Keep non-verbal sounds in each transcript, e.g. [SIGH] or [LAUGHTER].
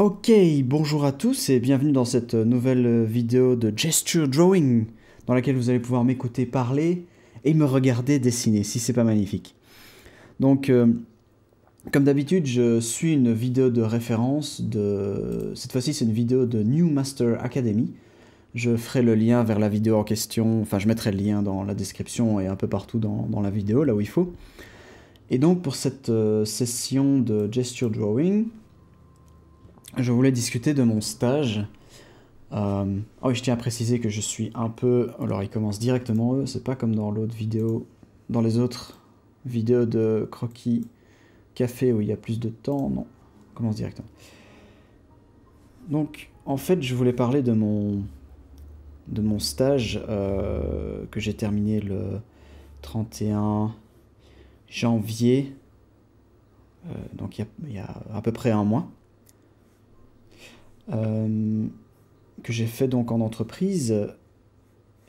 Ok, bonjour à tous et bienvenue dans cette nouvelle vidéo de Gesture Drawing dans laquelle vous allez pouvoir m'écouter parler et me regarder dessiner, si c'est pas magnifique. Donc, euh, comme d'habitude, je suis une vidéo de référence de... Cette fois-ci, c'est une vidéo de New Master Academy. Je ferai le lien vers la vidéo en question, enfin je mettrai le lien dans la description et un peu partout dans la vidéo, là où il faut. Et donc pour cette euh, session de Gesture Drawing, je voulais discuter de mon stage. Euh, oh, je tiens à préciser que je suis un peu. Alors, ils commencent directement c'est pas comme dans l'autre vidéo, dans les autres vidéos de croquis café où il y a plus de temps. Non, commence directement. Donc, en fait, je voulais parler de mon, de mon stage euh, que j'ai terminé le 31 janvier, euh, donc il y, a, à peu près un mois. Euh, que j'ai fait donc en entreprise.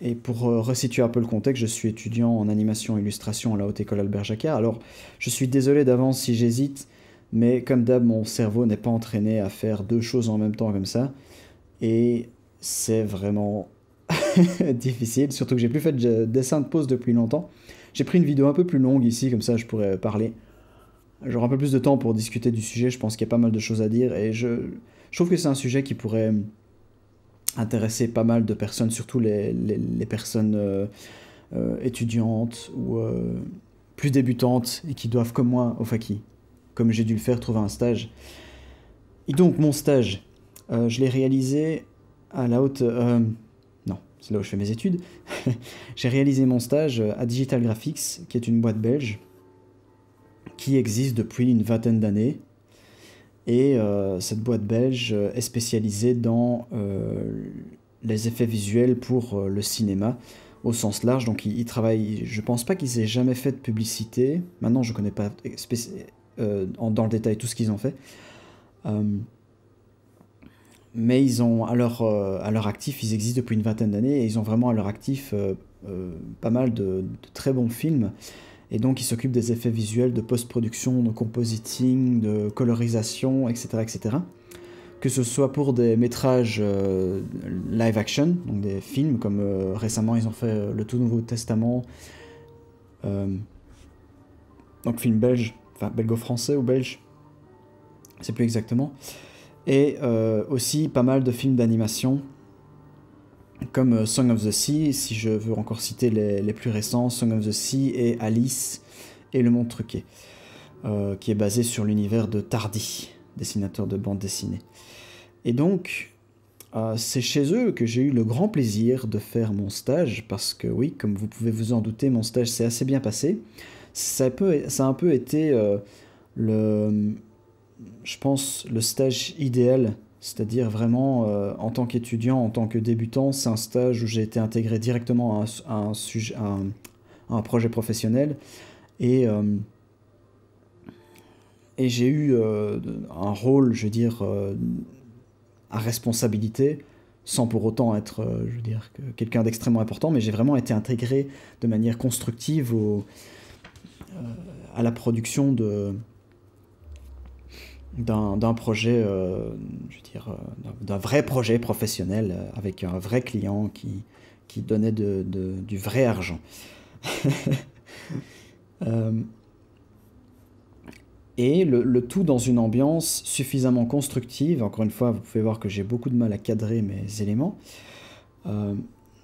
Et pour euh, resituer un peu le contexte, je suis étudiant en animation et illustration à la Haute École Albert Jacquard. Alors, je suis désolé d'avance si j'hésite, mais comme d'hab, mon cerveau n'est pas entraîné à faire deux choses en même temps comme ça. Et c'est vraiment [LAUGHS] difficile, surtout que j'ai plus fait de dessin de pause depuis longtemps. J'ai pris une vidéo un peu plus longue ici, comme ça je pourrais parler. J'aurai un peu plus de temps pour discuter du sujet, je pense qu'il y a pas mal de choses à dire et je, je trouve que c'est un sujet qui pourrait hum, intéresser pas mal de personnes, surtout les, personnes euh, euh, étudiantes ou euh, plus débutantes et qui doivent, comme moi, au FAQI, comme j'ai dû le faire, trouver un stage. Et donc, mon stage, je l'ai réalisé à la haute. Hum, non, c'est là où je fais mes études. [LAUGHS] j'ai réalisé mon stage à Digital Graphics, qui est une boîte belge qui existe depuis une vingtaine d'années et euh, cette boîte belge euh, est spécialisée dans euh, les effets visuels pour le cinéma au sens large. Donc ils, travaillent, je pense pas qu'ils aient jamais fait de publicité. Maintenant, je connais pas dans le détail tout ce qu'ils ont fait. mais ils ont à leur, à leur actif, ils existent depuis une vingtaine d'années et ils ont vraiment à leur actif pas mal de, très bons films et donc il s'occupe des effets visuels de post-production, de compositing, de colorisation, etc. etc. Que ce soit pour des métrages euh, live action, donc des films, comme euh, récemment ils ont fait euh, Le Tout Nouveau Testament, donc film belge, enfin belgo-français ou belge, c'est plus exactement, et aussi pas mal de films d'animation, comme euh, Song of the Sea, si je veux encore citer les, plus récents, Song of the Sea et Alice et Le Monde Truqué, euh, qui est basé sur l'univers de Tardy, dessinateur de bande dessinée. Et donc, euh, c'est chez eux que j'ai eu le grand plaisir de faire mon stage, parce que oui, comme vous pouvez vous en douter, mon stage s'est assez bien passé. Ça, a un peu été le, je pense, le stage idéal c'est-à-dire vraiment, euh, en tant qu'étudiant, en tant que débutant, c'est un stage où j'ai été intégré directement à un, sujet, un, projet professionnel. Et, euh, et j'ai eu euh, un rôle, je veux dire, à responsabilité, sans pour autant être, je veux quelqu'un d'extrêmement important, mais j'ai vraiment été intégré de manière constructive au, à la production de, d'un projet, euh, je veux dire, euh, d'un vrai projet professionnel euh, avec un vrai client qui, qui donnait du vrai argent. [LAUGHS] et le, tout dans une ambiance suffisamment constructive. Encore une fois, vous pouvez voir que j'ai beaucoup de mal à cadrer mes éléments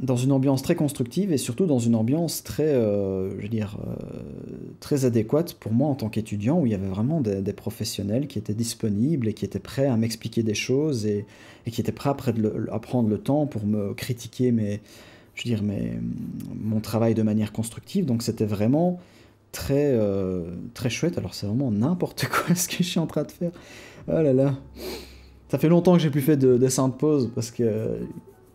dans une ambiance très constructive et surtout dans une ambiance très, euh, je veux dire, euh, très adéquate pour moi en tant qu'étudiant, où il y avait vraiment des, professionnels qui étaient disponibles et qui étaient prêts à m'expliquer des choses et, qui étaient prêts à, prendre le temps pour me critiquer mes, je veux dire, mes, mon travail de manière constructive. Donc c'était vraiment très, euh, très chouette. Alors c'est vraiment n'importe [LAUGHS] quoi ce que je suis en train de faire. Oh là là. Ça fait longtemps que j'ai plus fait de dessin de pause parce que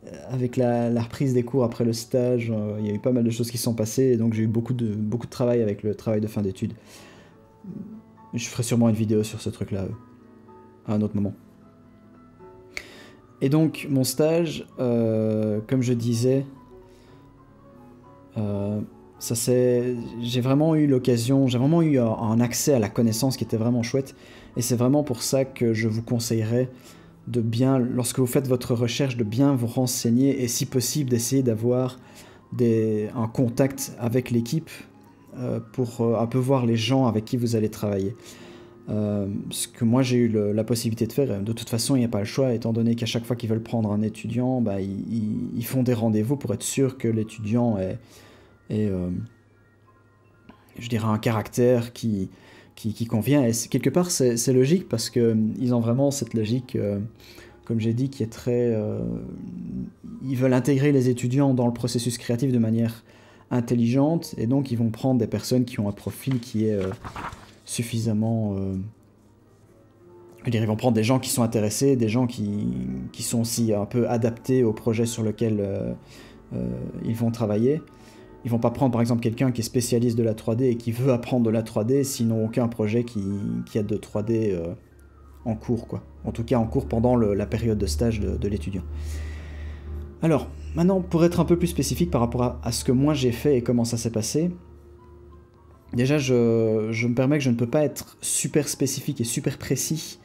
euh, avec la, reprise des cours après le stage, euh, il y a eu pas mal de choses qui sont passées, et donc j'ai eu beaucoup de, beaucoup de travail avec le travail de fin d'études. Je ferai sûrement une vidéo sur ce truc-là euh, à un autre moment. Et donc mon stage, comme je disais, j'ai vraiment eu l'occasion, j'ai vraiment eu un, un, accès à la connaissance qui était vraiment chouette. Et c'est vraiment pour ça que je vous conseillerais de bien, lorsque vous faites votre recherche, de bien vous renseigner et si possible d'essayer d'avoir un contact avec l'équipe euh, pour euh, un peu voir les gens avec qui vous allez travailler. Euh, ce que moi j'ai eu la possibilité de faire, de toute façon il n'y a pas le choix, étant donné qu'à chaque fois qu'ils veulent prendre un étudiant, bah, ils, font des rendez-vous pour être sûr que l'étudiant est, je dirais, un caractère qui, qui, convient. Et quelque part, c'est logique parce qu'ils euh, ont vraiment cette logique, euh, comme j'ai dit, qui est très. Euh, ils veulent intégrer les étudiants dans le processus créatif de manière intelligente et donc ils vont prendre des personnes qui ont un profil qui est suffisamment. dire, ils vont prendre des gens qui sont intéressés, des gens qui, qui sont aussi un peu adaptés au projet sur lequel ils vont travailler. Ils vont pas prendre par exemple quelqu'un qui est spécialiste de la 3D et qui veut apprendre de la 3D sinon aucun projet qui, a de 3D euh, en cours, quoi. En tout cas en cours pendant la période de stage de, l'étudiant. Alors, maintenant, pour être un peu plus spécifique par rapport à, ce que moi j'ai fait et comment ça s'est passé, déjà je, me permets que je ne peux pas être super spécifique et super précis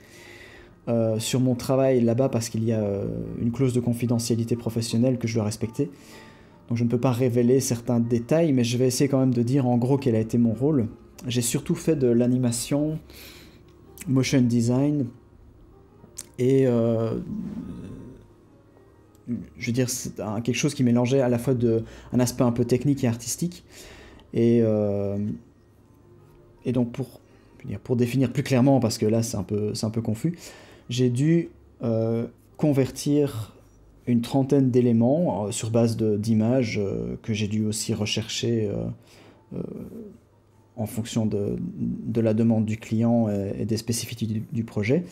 euh, sur mon travail là-bas parce qu'il y a euh, une clause de confidentialité professionnelle que je dois respecter. Donc je ne peux pas révéler certains détails, mais je vais essayer quand même de dire en gros quel a été mon rôle. J'ai surtout fait de l'animation, motion design, et euh, je veux dire, c'est quelque chose qui mélangeait à la fois de, un aspect un peu technique et artistique. Et, euh, donc pour, pour définir plus clairement, parce que là c'est un peu, un peu confus, j'ai dû euh, convertir une trentaine d'éléments euh, sur base d'images euh, que j'ai dû aussi rechercher euh, en fonction de, la demande du client et, des spécificités du, projet.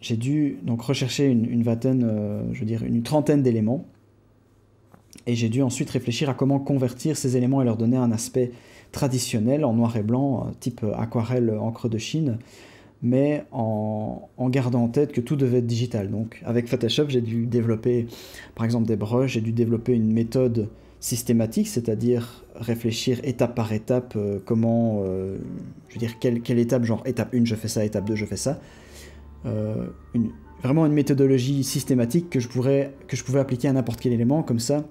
j'ai dû donc rechercher une, vingtaine, je veux dire une trentaine d'éléments, et j'ai dû ensuite réfléchir à comment convertir ces éléments et leur donner un aspect traditionnel en noir et blanc, type aquarelle encre de Chine, mais en, gardant en tête que tout devait être digital. Donc avec Photoshop, j'ai dû développer, par exemple, des brushes, j'ai dû développer une méthode systématique, c'est-à-dire réfléchir étape par étape euh, comment, euh, je veux dire, quelle, quelle étape, genre étape 1, je fais ça, étape 2, je fais ça. Euh, une, vraiment une méthodologie systématique que je, que je pouvais appliquer à n'importe quel élément, comme ça,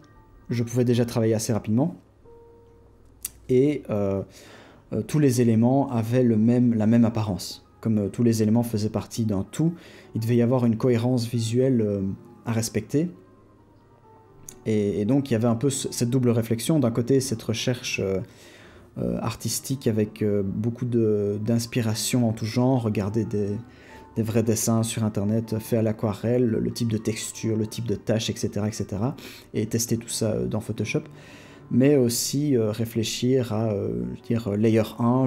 je pouvais déjà travailler assez rapidement. Et tous les éléments avaient le même, la même apparence comme euh, tous les éléments faisaient partie d'un tout, il devait y avoir une cohérence visuelle euh, à respecter. Et, donc il y avait un peu cette double réflexion, d'un côté cette recherche euh, artistique avec beaucoup d'inspiration en tout genre, regarder des, vrais dessins sur internet faits à l'aquarelle, le type de texture, le type de tâche, etc., etc. et tester tout ça dans Photoshop mais aussi euh, réfléchir à euh, dire layer 1,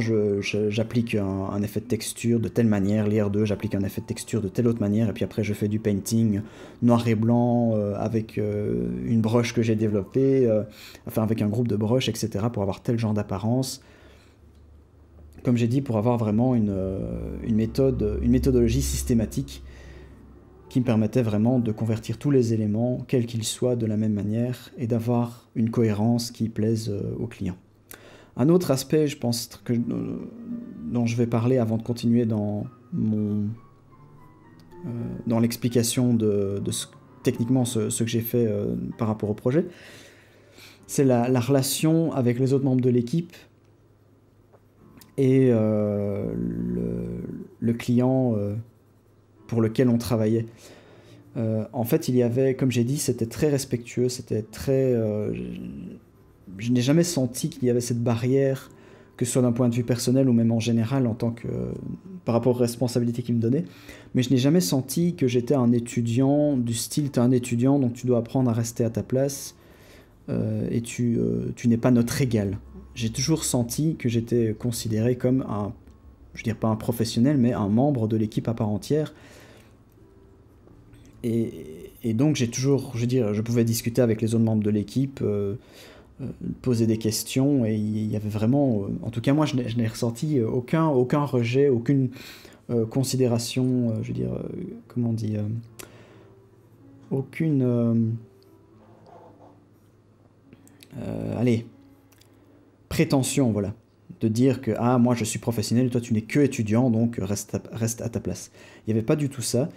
j'applique un, effet de texture de telle manière, layer 2, j'applique un effet de texture de telle autre manière, et puis après je fais du painting noir et blanc euh, avec une broche que j'ai développée, enfin avec un groupe de broches, etc., pour avoir tel genre d'apparence comme j'ai dit, pour avoir vraiment une, une méthodologie systématique me permettait vraiment de convertir tous les éléments, quels qu'ils soient, de la même manière et d'avoir une cohérence qui plaise euh, au client. Un autre aspect, je pense, que, euh, dont je vais parler avant de continuer dans, mon, euh, dans l'explication de, de ce, techniquement ce, que j'ai fait par rapport au projet, c'est la, relation avec les autres membres de l'équipe et le, le, client pour lequel on travaillait. Euh, en fait, il y avait, comme j'ai dit, c'était très respectueux, c'était très... Euh, je n'ai jamais senti qu'il y avait cette barrière, que ce soit d'un point de vue personnel ou même en général, en tant que, par rapport aux responsabilités qu'il me donnait, mais je n'ai jamais senti que j'étais un étudiant du style, tu es un étudiant, donc tu dois apprendre à rester à ta place, euh, et tu, tu n'es pas notre égal. J'ai toujours senti que j'étais considéré comme un, je ne dirais pas un professionnel, mais un membre de l'équipe à part entière, et, donc j'ai toujours, je veux dire, je pouvais discuter avec les autres membres de l'équipe, euh, euh, poser des questions, et il y avait vraiment, euh, en tout cas moi je n'ai ressenti aucun, aucun rejet, aucune considération, je veux dire, comment on dit, aucune, allez, prétention, voilà de dire que ah moi je suis professionnel, toi tu n'es que étudiant donc reste reste à ta place. Il n'y avait pas du tout ça.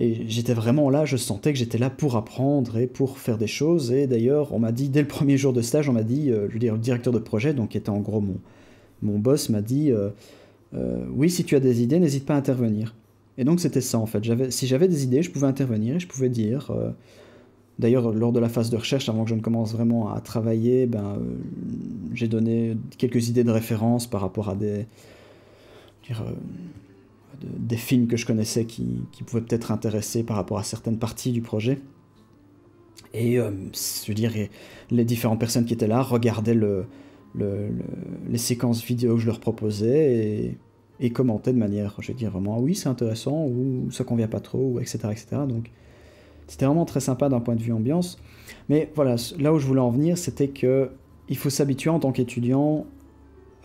Et j'étais vraiment là, je sentais que j'étais là pour apprendre et pour faire des choses. Et d'ailleurs, on m'a dit, dès le premier jour de stage, on m'a dit, euh, je veux dire, le directeur de projet, donc qui était en gros mon, mon boss, m'a dit, euh, euh, oui, si tu as des idées, n'hésite pas à intervenir. Et donc c'était ça en fait. Si j'avais des idées, je pouvais intervenir et je pouvais dire. D'ailleurs, lors de la phase de recherche, avant que je ne commence vraiment à travailler, ben, j'ai donné quelques idées de référence par rapport à des, des films que je connaissais qui, pouvaient peut-être intéresser par rapport à certaines parties du projet. Et euh, je dire les différentes personnes qui étaient là regardaient les séquences vidéo que je leur proposais et, commentaient de manière, je veux dire vraiment, ah oui, c'est intéressant, ou ça convient pas trop, etc. etc. Donc c'était vraiment très sympa d'un point de vue ambiance. Mais voilà, là où je voulais en venir, c'était que il faut s'habituer en tant qu'étudiant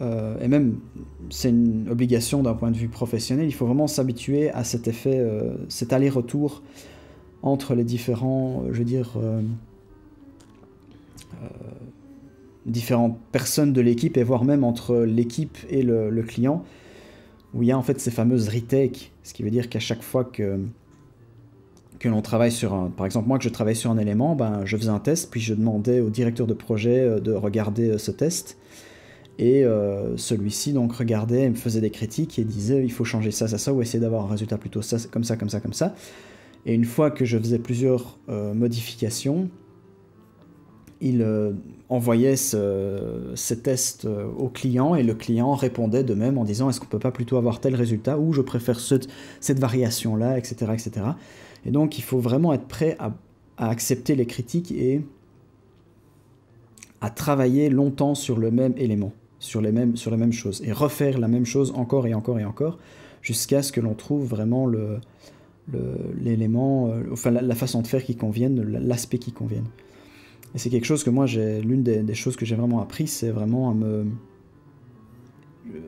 euh, et même c'est une obligation d'un point de vue professionnel, il faut vraiment s'habituer à cet effet, euh, cet aller-retour entre les différents, euh, je veux dire, différentes personnes de l'équipe et voire même entre l'équipe et le, client, où il y a en fait ces fameuses retakes, ce qui veut dire qu'à chaque fois que que l'on travaille sur un, par exemple moi que je travaille sur un élément, ben, je faisais un test, puis je demandais au directeur de projet de regarder ce test. Et euh, celui-ci donc regardait, me faisait des critiques et disait il faut changer ça, ça, ça, ou essayer d'avoir un résultat plutôt ça, comme ça, comme ça, comme ça. Et une fois que je faisais plusieurs euh, modifications, il euh, envoyait ce, ces tests au client et le client répondait de même en disant est-ce qu'on peut pas plutôt avoir tel résultat ou je préfère cette variation-là, etc., etc. Et donc il faut vraiment être prêt à accepter les critiques et à travailler longtemps sur le même élément sur, les mêmes, sur la même chose et refaire la même chose encore et encore et encore jusqu'à ce que l'on trouve vraiment le, l'élément, euh, enfin la, façon de faire qui convienne, l'aspect qui convienne. Et c'est quelque chose que moi, j'ai, l'une des, choses que j'ai vraiment appris, c'est vraiment à me euh,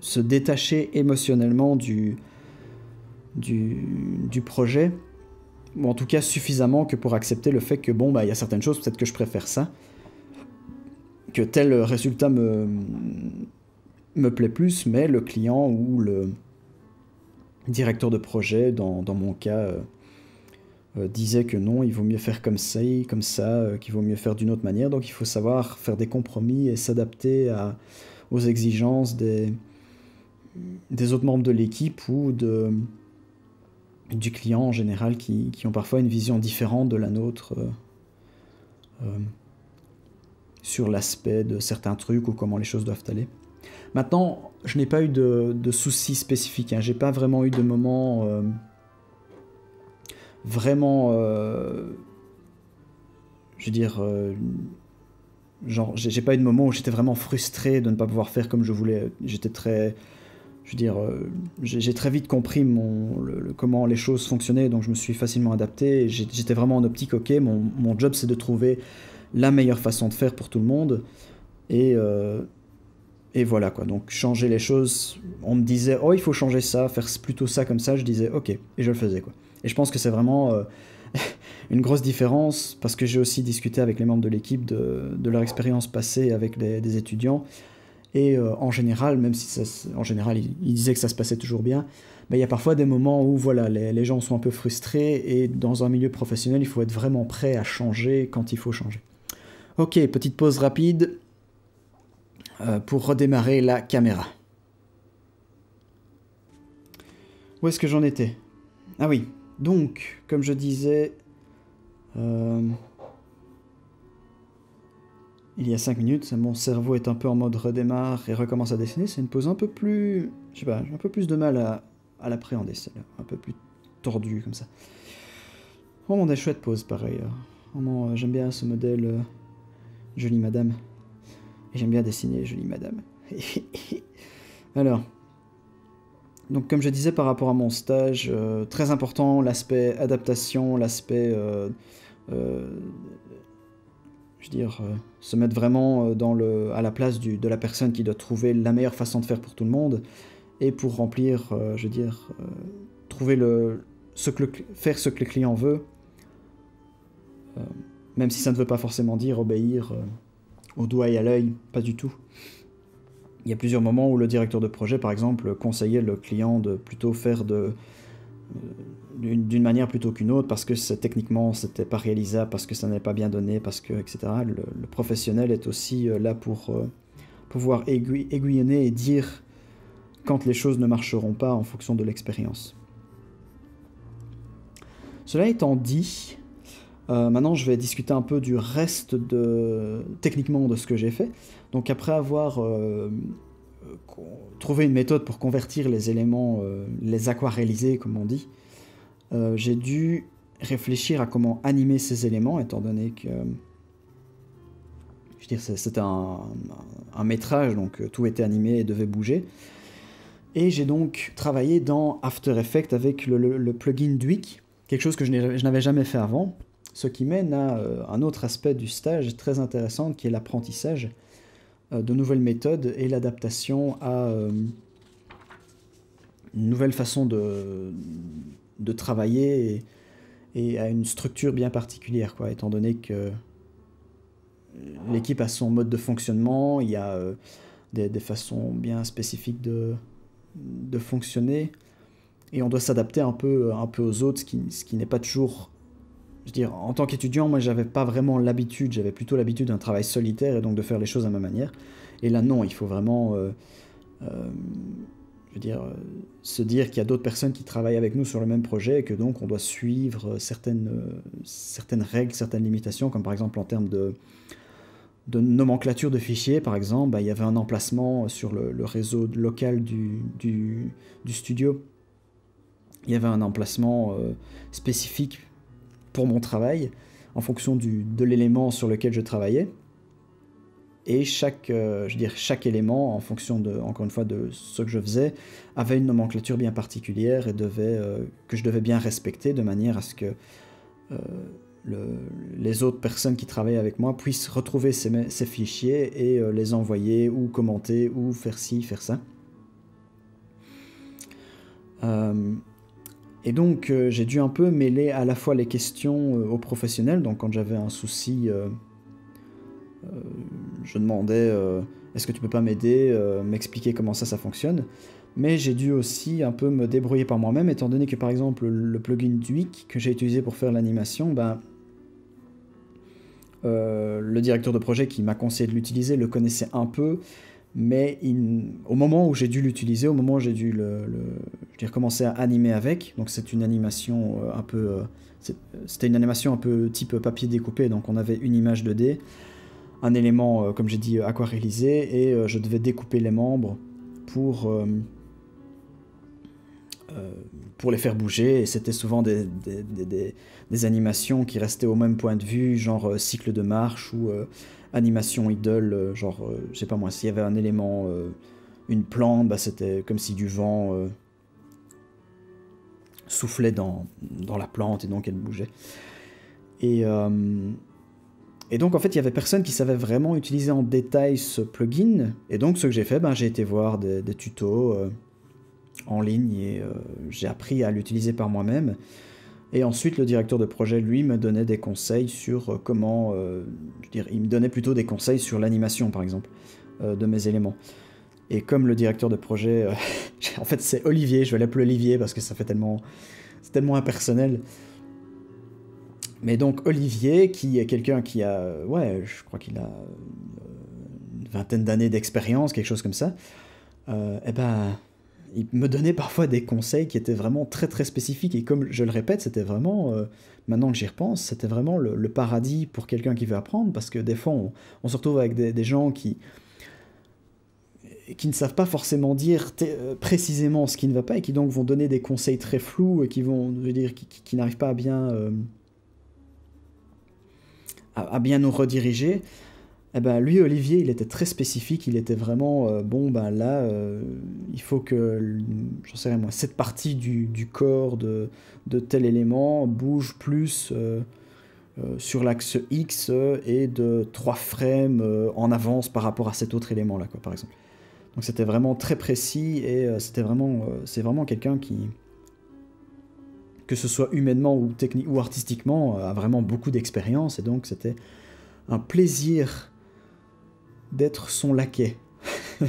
se détacher émotionnellement du, du, projet, ou en tout cas suffisamment que pour accepter le fait que bon, bah il y a certaines choses, peut-être que je préfère ça, que tel résultat me, me plaît plus, mais le client ou le directeur de projet, dans, mon cas, euh, euh, disait que non, il vaut mieux faire comme ça, comme ça, euh, qu'il vaut mieux faire d'une autre manière. Donc il faut savoir faire des compromis et s'adapter aux exigences des, des autres membres de l'équipe ou de, du client en général qui, qui, ont parfois une vision différente de la nôtre sur l'aspect de certains trucs ou comment les choses doivent aller. Maintenant, je n'ai pas eu de, soucis spécifiques. Hein. J'ai pas vraiment eu de moments... Euh, vraiment, euh, je veux dire, euh, genre, j'ai pas eu de moment où j'étais vraiment frustré de ne pas pouvoir faire comme je voulais. J'étais très, je veux dire, j'ai très vite compris comment les choses fonctionnaient, donc je me suis facilement adapté. J'étais vraiment en optique, ok, mon job c'est de trouver la meilleure façon de faire pour tout le monde. Et, euh, et voilà quoi. Donc changer les choses, on me disait oh il faut changer ça, faire plutôt ça comme ça, je disais ok et je le faisais quoi. Et je pense que c'est vraiment euh, [LAUGHS] une grosse différence parce que j'ai aussi discuté avec les membres de l'équipe de, leur expérience passée avec des, étudiants. Et euh, en général, même si en général ils, disaient que ça se passait toujours bien, il y a parfois des moments où voilà, les gens sont un peu frustrés et dans un milieu professionnel, il faut être vraiment prêt à changer quand il faut changer. Ok, petite pause rapide euh, pour redémarrer la caméra. Où est-ce que j'en étais Ah oui, donc, comme je disais... Euh, il y a 5 minutes, mon cerveau est un peu en mode redémarre et recommence à dessiner. C'est une pause un peu plus... Je sais pas, j'ai un peu plus de mal à, à l'appréhender, celle-là. Un peu plus tordue, comme ça. Vraiment des chouettes pause par ailleurs. Vraiment, euh, j'aime bien ce modèle... Jolie madame. J'aime bien dessiner, jolie madame. [LAUGHS] Alors, donc comme je disais par rapport à mon stage, euh, très important l'aspect adaptation, l'aspect, euh, euh, je veux dire, se mettre vraiment dans le, à la place du, de la personne qui doit trouver la meilleure façon de faire pour tout le monde et pour remplir, je veux dire, trouver le, faire ce que le client veut. Même si ça ne veut pas forcément dire obéir euh, au doigt et à l'œil, pas du tout. Il y a plusieurs moments où le directeur de projet, par exemple, conseillait le client de plutôt faire de euh, d'une manière plutôt qu'une autre parce que techniquement c'était pas réalisable parce que ça n'est pas bien donné parce que etc le, professionnel est aussi euh, là pour pouvoir aiguillonner et dire quand les choses ne marcheront pas en fonction de l'expérience cela étant dit euh, maintenant, je vais discuter un peu du reste de, techniquement de ce que j'ai fait. Donc après avoir euh, euh, trouvé une méthode pour convertir les éléments, les aquarelliser comme on dit, j'ai dû réfléchir à comment animer ces éléments, étant donné que c'était un, métrage, donc tout était animé et devait bouger. Et j'ai donc travaillé dans After Effects avec le, le plugin Duik, quelque chose que je n'avais jamais fait avant, ce qui mène à euh, un autre aspect du stage très intéressant qui est l'apprentissage euh, de nouvelles méthodes et l'adaptation à euh, une nouvelle façon de, de travailler et, à une structure bien particulière, quoi, étant donné que l'équipe a son mode de fonctionnement, il y a des, façons bien spécifiques de, de fonctionner et on doit s'adapter un peu, un peu aux autres, ce qui n'est pas toujours dire, en tant qu'étudiant, moi, j'avais pas vraiment l'habitude, j'avais plutôt l'habitude d'un travail solitaire et donc de faire les choses à ma manière. Et là, non, il faut vraiment, euh, euh, dire, euh, se dire qu'il y a d'autres personnes qui travaillent avec nous sur le même projet et que donc on doit suivre certaines, certaines règles, certaines limitations, comme par exemple en termes de, nomenclature de fichiers, par exemple, bah, il y avait un emplacement sur le, réseau local du, studio. Il y avait un emplacement spécifique pour mon travail en fonction du, de l'élément sur lequel je travaillais. Et chaque, euh, je veux chaque élément, en fonction de, encore une fois, de ce que je faisais, avait une nomenclature bien particulière et devait, euh, que je devais bien respecter de manière à ce que euh, les autres personnes qui travaillaient avec moi puissent retrouver ces, ces fichiers et les envoyer ou commenter ou faire ci, faire ça. Et donc euh, j'ai dû un peu mêler à la fois les questions euh, aux professionnels, donc quand j'avais un souci, euh, je demandais est-ce que tu peux pas m'aider, m'expliquer comment ça ça fonctionne, mais j'ai dû aussi un peu me débrouiller par moi-même, étant donné que par exemple le plugin Duik que j'ai utilisé pour faire l'animation, ben, le directeur de projet qui m'a conseillé de l'utiliser le connaissait un peu, mais au moment où j'ai dû l'utiliser, au moment où j'ai dû le, je dire, commencer à animer avec, donc c'est une animation euh, un peu, euh, c'était une animation un peu type papier découpé, donc on avait une image 2D, un élément euh, comme j'ai dit aquarellisé et je devais découper les membres pour pour les faire bouger et c'était souvent des, des, des, animations qui restaient au même point de vue, genre cycle de marche ou animation idle, euh, genre, euh, je sais pas moi, s'il y avait un élément, euh, une plante, bah, c'était comme si du vent soufflait dans, la plante et donc elle bougeait. Et, et donc en fait, il y avait personne qui savait vraiment utiliser en détail ce plugin. Et donc ce que j'ai fait, ben, j'ai été voir des, des tutos en ligne et j'ai appris à l'utiliser par moi-même. Et ensuite, le directeur de projet, lui, me donnait des conseils sur euh, comment... Euh, il me donnait plutôt des conseils sur l'animation, par exemple, euh, de mes éléments. Et comme le directeur de projet... Euh, [LAUGHS] en fait, c'est Olivier, je vais l'appeler Olivier parce que ça fait tellement... C'est tellement impersonnel. Mais donc, Olivier, qui est quelqu'un qui a... Ouais, je crois qu'il a... une vingtaine d'années d'expérience, quelque chose comme ça. Eh ben il me donnait parfois des conseils qui étaient vraiment très très spécifiques et comme je le répète, c'était vraiment, euh, maintenant que j'y repense, c'était vraiment le, paradis pour quelqu'un qui veut apprendre parce que des fois on, se retrouve avec des, gens qui qui ne savent pas forcément dire euh, précisément ce qui ne va pas et qui donc vont donner des conseils très flous et qui vont, je dire, qui, n'arrivent pas à bien euh, à, bien nous rediriger. Eh ben, lui, Olivier, il était très spécifique, il était vraiment, euh, bon, ben là, euh, il faut que, j'en sais rien moi, cette partie du, corps de, tel élément bouge plus euh, sur l'axe X et de trois frames en avance par rapport à cet autre élément-là, quoi, par exemple. Donc c'était vraiment très précis et c'était vraiment, c'est vraiment quelqu'un qui, que ce soit humainement ou, technique, ou artistiquement, a vraiment beaucoup d'expérience et donc c'était un plaisir d'être son laquais. [LAUGHS]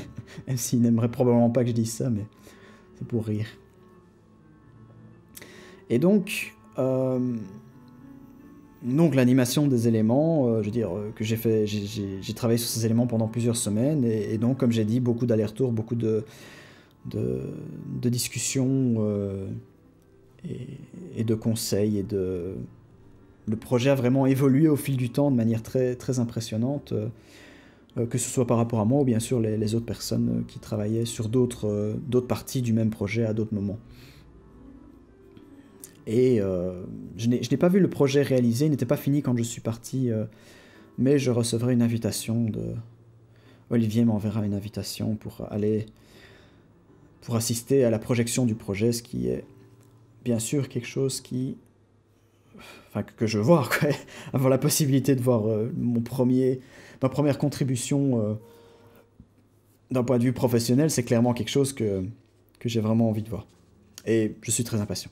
Même s'il n'aimerait probablement pas que je dise ça, mais c'est pour rire. Et donc, euh, donc l'animation des éléments, euh, je veux dire, euh, que j'ai fait, j'ai travaillé sur ces éléments pendant plusieurs semaines, et, donc, comme j'ai dit, beaucoup d'allers-retours, beaucoup de, discussions et, et, de conseils, et de. Le projet a vraiment évolué au fil du temps de manière très, très impressionnante. Euh, que ce soit par rapport à moi ou bien sûr les, autres personnes euh, qui travaillaient sur euh, d'autres parties du même projet à d'autres moments. Et je n'ai pas vu le projet réalisé, il n'était pas fini quand je suis parti, mais je recevrai une invitation de... Olivier m'enverra une invitation pour aller... pour assister à la projection du projet, ce qui est bien sûr quelque chose qui que je vois, [LAUGHS] avoir la possibilité de voir euh, mon premier, ma première contribution euh, d'un point de vue professionnel, c'est clairement quelque chose que, j'ai vraiment envie de voir. Et je suis très impatient.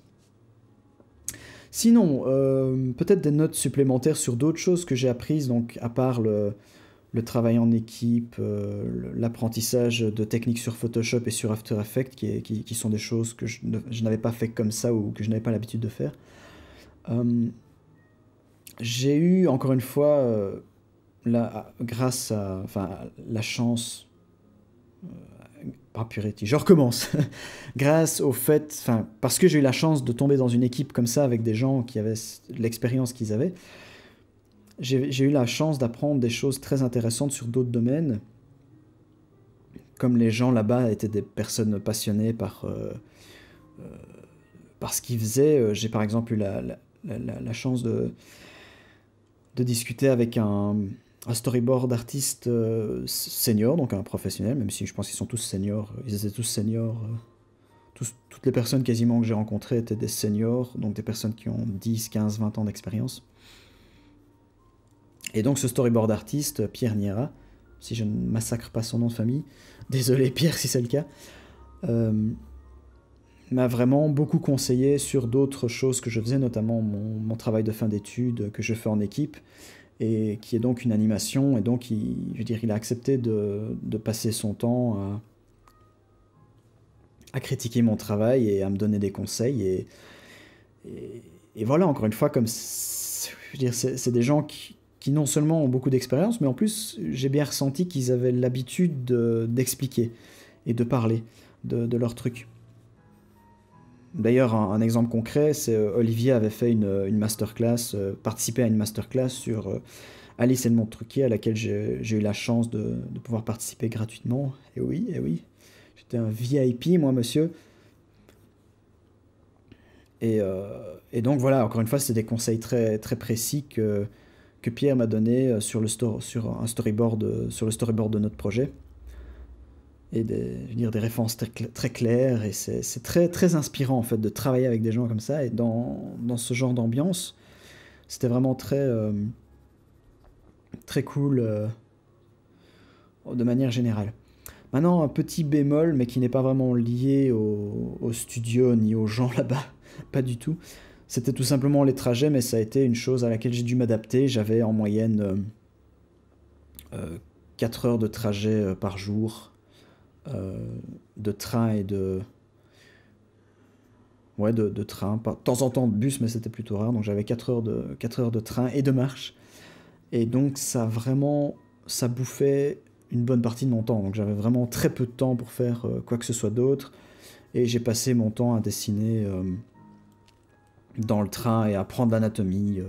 Sinon, euh, peut-être des notes supplémentaires sur d'autres choses que j'ai apprises, donc à part le, travail en équipe, l'apprentissage de techniques sur Photoshop et sur After Effects, qui sont des choses que je, n'avais pas fait comme ça ou que je n'avais pas l'habitude de faire. Euh, j'ai eu, encore une fois, euh, la, grâce à enfin, la chance. Euh, pas purée, je recommence. [LAUGHS] grâce au fait, enfin, parce que j'ai eu la chance de tomber dans une équipe comme ça avec des gens qui avaient l'expérience qu'ils avaient, j'ai eu la chance d'apprendre des choses très intéressantes sur d'autres domaines. Comme les gens là-bas étaient des personnes passionnées par, par ce qu'ils faisaient, j'ai par exemple eu la, la, chance de, de discuter avec un, storyboard artiste euh, senior, donc un professionnel, même si je pense qu'ils sont tous seniors, ils étaient tous seniors. Euh, toutes les personnes quasiment que j'ai rencontrées étaient des seniors, donc des personnes qui ont 10, 15, 20 ans d'expérience. Et donc ce storyboard artiste, Pierre Niera, si je ne massacre pas son nom de famille, [LAUGHS] désolé Pierre si c'est le cas, euh, m'a vraiment beaucoup conseillé sur d'autres choses que je faisais, notamment mon, travail de fin d'études que je fais en équipe, et qui est donc une animation, et donc il, je veux dire, il a accepté de, passer son temps à, critiquer mon travail et à me donner des conseils, et, et, voilà, encore une fois, comme c'est des gens qui, non seulement ont beaucoup d'expérience, mais en plus j'ai bien ressenti qu'ils avaient l'habitude d'expliquer et de parler de, de leurs trucs. D'ailleurs, un, exemple concret, c'est euh, Olivier avait fait une, euh, masterclass, euh, participé à une masterclass sur Alice et le monde à laquelle j'ai eu la chance de, pouvoir participer gratuitement. Et oui, et oui, j'étais un VIP, moi, monsieur. Et, donc voilà, encore une fois, c'est des conseils très, très précis que, que Pierre m'a donné sur, le sur un storyboard, sur le storyboard de notre projet et des, dire, des références très, claires. Et c'est très, très inspirant en fait de travailler avec des gens comme ça et dans, dans ce genre d'ambiance. C'était vraiment très, euh, très cool euh, de manière générale. Maintenant, un petit bémol, mais qui n'est pas vraiment lié au, studio ni aux gens [LAUGHS] là-bas, pas du tout. C'était tout simplement les trajets, mais ça a été une chose à laquelle j'ai dû m'adapter. J'avais en moyenne euh, 4 euh, heures de trajet par jour euh, de train et de. Ouais, de, train. de temps en temps de bus, mais c'était plutôt rare. Donc j'avais 4 heures, de, heures de train et de marche. Et donc ça vraiment. Ça bouffait une bonne partie de mon temps. Donc j'avais vraiment très peu de temps pour faire euh, quoi que ce soit d'autre. Et j'ai passé mon temps à dessiner euh, dans le train et à apprendre l'anatomie.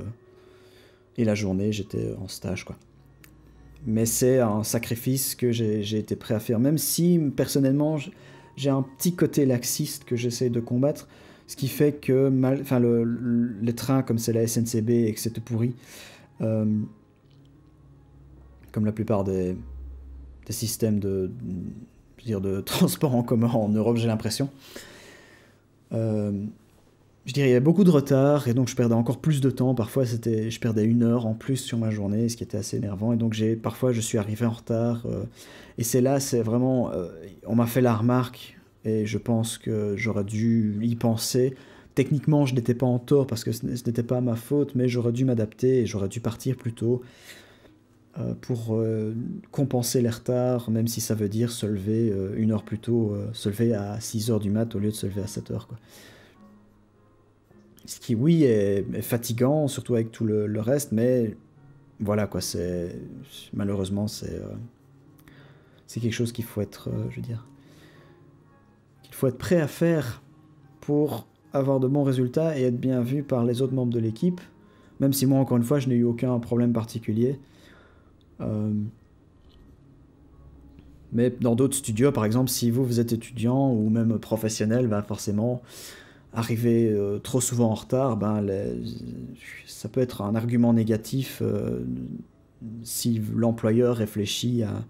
et la journée, j'étais en stage, quoi mais c'est un sacrifice que j'ai été prêt à faire, même si personnellement j'ai un petit côté laxiste que j'essaie de combattre, ce qui fait que mal, enfin, les trains comme c'est la SNCB et que c'est tout pourri, euh, comme la plupart des, systèmes de, dire de [LAUGHS] transport en commun en Europe, j'ai l'impression. Euh, je dirais, il y avait beaucoup de retard et donc je perdais encore plus de temps. Parfois, c'était, je perdais une heure en plus sur ma journée, ce qui était assez énervant. Et donc, j'ai, parfois, je suis arrivé en retard. Euh, et c'est là, c'est vraiment, euh, on m'a fait la remarque et je pense que j'aurais dû y penser. Techniquement, je n'étais pas en tort parce que ce n'était pas ma faute, mais j'aurais dû m'adapter et j'aurais dû partir plus tôt euh, pour compenser les retards, même si ça veut dire se lever une heure plus tôt, se lever à 6 heures du mat au lieu de se lever à 7 heures. Ce qui, oui, est, fatigant, surtout avec tout le, reste, mais voilà quoi, c'est malheureusement c'est euh, c'est quelque chose qu'il faut être, euh, je veux dire, qu'il faut être prêt à faire pour avoir de bons résultats et être bien vu par les autres membres de l'équipe. Même si moi encore une fois je n'ai eu aucun problème particulier. Euh, mais dans d'autres studios, par exemple, si vous vous êtes étudiant ou même professionnel, bah, forcément arriver euh, trop souvent en retard, ben, ça peut être un argument négatif euh, si l'employeur réfléchit à,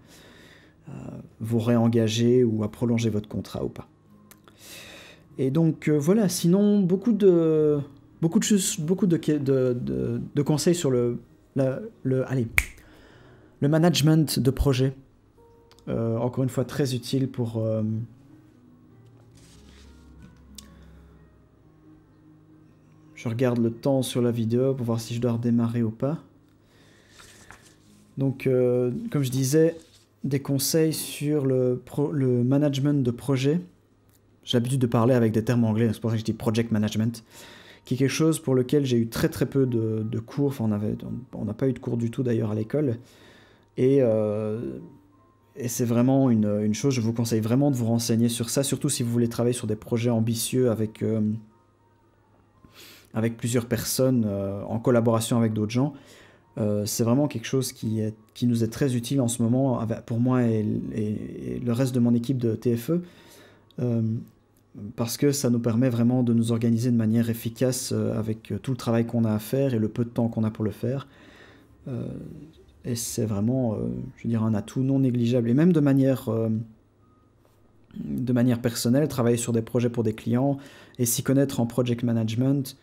vous réengager ou à prolonger votre contrat ou pas. Et donc euh, voilà, sinon beaucoup de beaucoup de beaucoup de, de, conseils sur le, le le management de projet. encore une fois très utile pour Je regarde le temps sur la vidéo pour voir si je dois redémarrer ou pas. Donc, euh, comme je disais, des conseils sur le, management de projet. J'ai l'habitude de parler avec des termes anglais, c'est pour ça que je dis project management, qui est quelque chose pour lequel j'ai eu très très peu de, cours. Enfin, on n'a pas eu de cours du tout d'ailleurs à l'école. Et, euh, c'est vraiment une, chose, je vous conseille vraiment de vous renseigner sur ça, surtout si vous voulez travailler sur des projets ambitieux avec euh, avec plusieurs personnes, euh, en collaboration avec d'autres gens. Euh, c'est vraiment quelque chose qui, nous est très utile en ce moment pour moi et, le reste de mon équipe de TFE, euh, parce que ça nous permet vraiment de nous organiser de manière efficace avec tout le travail qu'on a à faire et le peu de temps qu'on a pour le faire. et c'est vraiment, je veux dire, un atout non négligeable. Et même de manière de manière personnelle, travailler sur des projets pour des clients et s'y connaître en project management,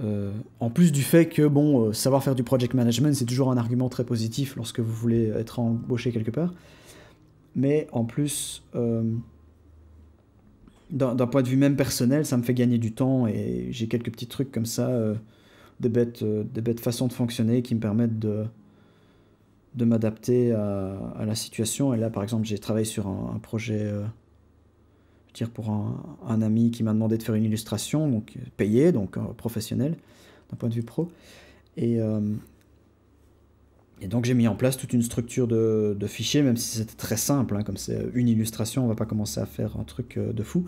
euh, en plus du fait que, bon, euh, savoir faire du project management, c'est toujours un argument très positif lorsque vous voulez être embauché quelque part. Mais en plus, euh, d'un point de vue même personnel, ça me fait gagner du temps et j'ai quelques petits trucs comme ça, des, bêtes, des bêtes façons de fonctionner qui me permettent de, de m'adapter à, la situation. Et là, par exemple, j'ai travaillé sur un projet pour un, ami qui m'a demandé de faire une illustration, donc euh, payé, donc euh, professionnel, d'un point de vue pro. Euh, et, donc j'ai mis en place toute une structure de, fichiers, même si c'était très simple, hein, comme c'est une illustration, on ne va pas commencer à faire un truc de fou.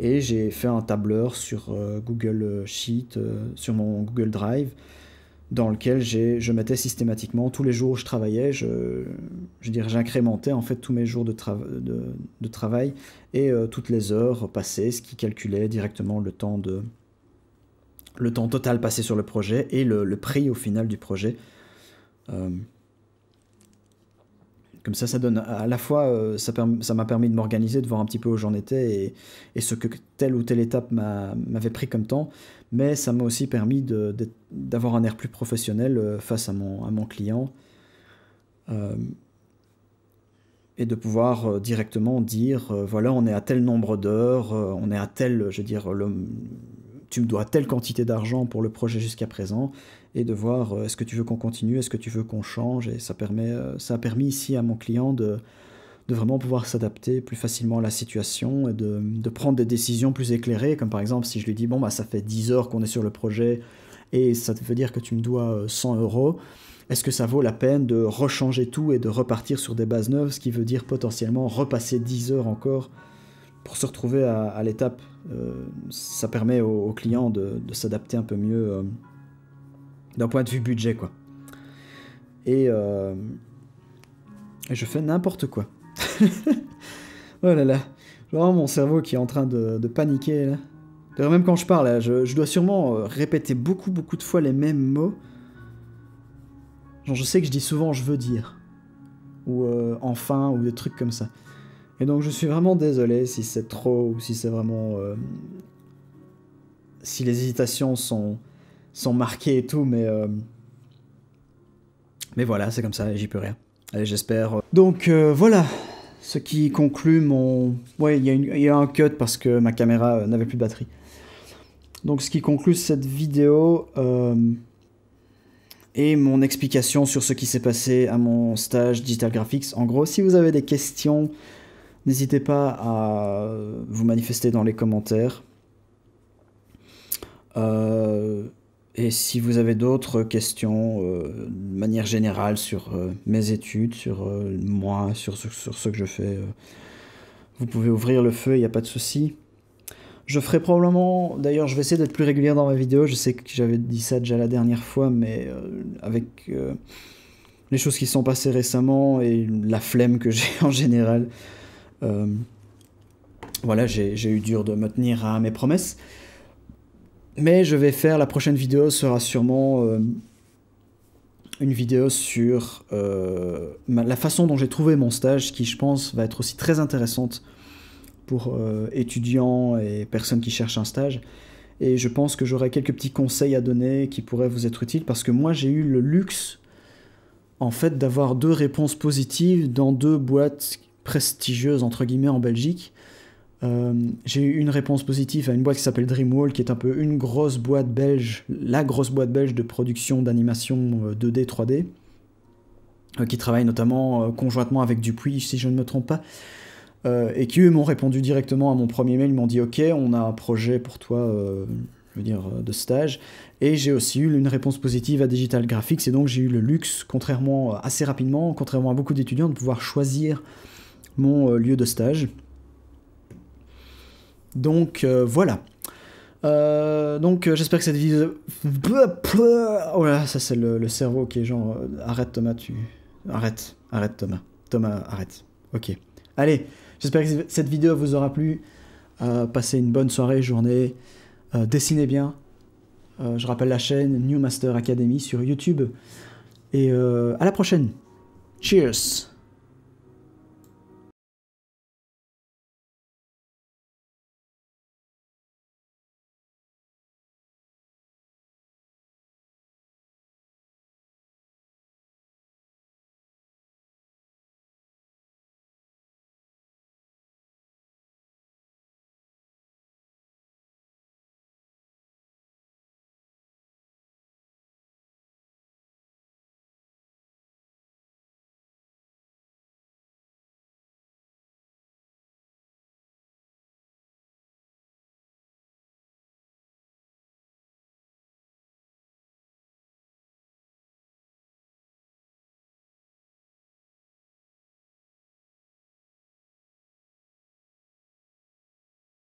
Et j'ai fait un tableur sur Google Sheet, sur mon Google Drive, dans lequel je mettais systématiquement tous les jours où je travaillais, je, j'incrémentais en fait tous mes jours de, travail et euh, toutes les heures passées, ce qui calculait directement le temps de le temps total passé sur le projet et le, prix au final du projet. Euh, comme ça, ça donne à la fois, euh, ça m'a permis de m'organiser, de voir un petit peu où j'en étais et, ce que telle ou telle étape m'avait pris comme temps, mais ça m'a aussi permis d'avoir un air plus professionnel euh, face à mon, client euh, et de pouvoir directement dire, voilà, on est à tel nombre d'heures, on est à tel, je veux dire, le, tu me dois telle quantité d'argent pour le projet jusqu'à présent, et de voir euh, est-ce que tu veux qu'on continue, est-ce que tu veux qu'on change, et ça, permet, euh, ça a permis ici à mon client de, vraiment pouvoir s'adapter plus facilement à la situation et de, prendre des décisions plus éclairées, comme par exemple si je lui dis bon bah ça fait 10 heures qu'on est sur le projet et ça veut dire que tu me dois 100 euh, euros, est-ce que ça vaut la peine de rechanger tout et de repartir sur des bases neuves, ce qui veut dire potentiellement repasser 10 heures encore pour se retrouver à, l'étape. Euh, ça permet aux clients de, s'adapter un peu mieux euh, d'un point de vue budget, quoi. Et, euh, je fais n'importe quoi. [LAUGHS] oh là là, vraiment mon cerveau qui est en train de, paniquer. Là. même quand je parle, je, je, dois sûrement répéter beaucoup, beaucoup de fois les mêmes mots. Genre, je sais que je dis souvent je veux dire, ou enfin, ou des trucs comme ça. Et donc je suis vraiment désolé si c'est trop ou si c'est vraiment... Euh, si les hésitations sont, sont marquées et tout, mais... Euh, mais voilà, c'est comme ça, j'y peux rien. Allez, j'espère. Euh. Donc voilà, ce qui conclut mon... Ouais, il y, y, a un cut parce que ma caméra n'avait plus de batterie. Donc ce qui conclut cette vidéo et mon explication sur ce qui s'est passé à mon stage Digital Graphics. En gros, si vous avez des questions N'hésitez pas à vous manifester dans les commentaires. Euh, et si vous avez d'autres questions euh, de manière générale sur euh, mes études, sur moi, sur, sur, ce que je fais, vous pouvez ouvrir le feu, il n'y a pas de souci. Je ferai probablement, d'ailleurs je vais essayer d'être plus régulier dans ma vidéo, je sais que j'avais dit ça déjà la dernière fois, mais avec les choses qui sont passées récemment et la flemme que [LAUGHS] j'ai en général, euh, voilà, j'ai eu dur de me tenir à mes promesses. Mais je vais faire, la prochaine vidéo sera sûrement euh, une vidéo sur euh, la façon dont j'ai trouvé mon stage, qui je pense va être aussi très intéressante pour étudiants et personnes qui cherchent un stage. Et je pense que j'aurai quelques petits conseils à donner qui pourraient vous être utiles, parce que moi j'ai eu le luxe, en fait, d'avoir deux réponses positives dans deux boîtes prestigieuse entre guillemets en Belgique. Euh, j'ai eu une réponse positive à une boîte qui s'appelle Dreamwall, qui est un peu une grosse boîte belge, la grosse boîte belge de production d'animation 2D, euh, 3D, euh, qui travaille notamment conjointement avec Dupuis, si je ne me trompe pas, et qui eux m'ont répondu directement à mon premier mail, ils m'ont dit Ok, on a un projet pour toi. je veux dire, de stage. Et j'ai aussi eu une réponse positive à Digital Graphics, et donc j'ai eu le luxe, contrairement assez rapidement, contrairement à beaucoup d'étudiants, de pouvoir choisir mon euh, lieu de stage. Donc euh, voilà. Euh, donc j'espère que cette vidéo... Oh là, ça c'est le, cerveau qui est genre... arrête Thomas, tu... Arrête, arrête Thomas. Thomas, arrête. Ok. Allez, j'espère que cette vidéo vous aura plu. passez une bonne soirée, journée. dessinez bien. je rappelle la chaîne New Master Academy sur YouTube. Et à la prochaine. Cheers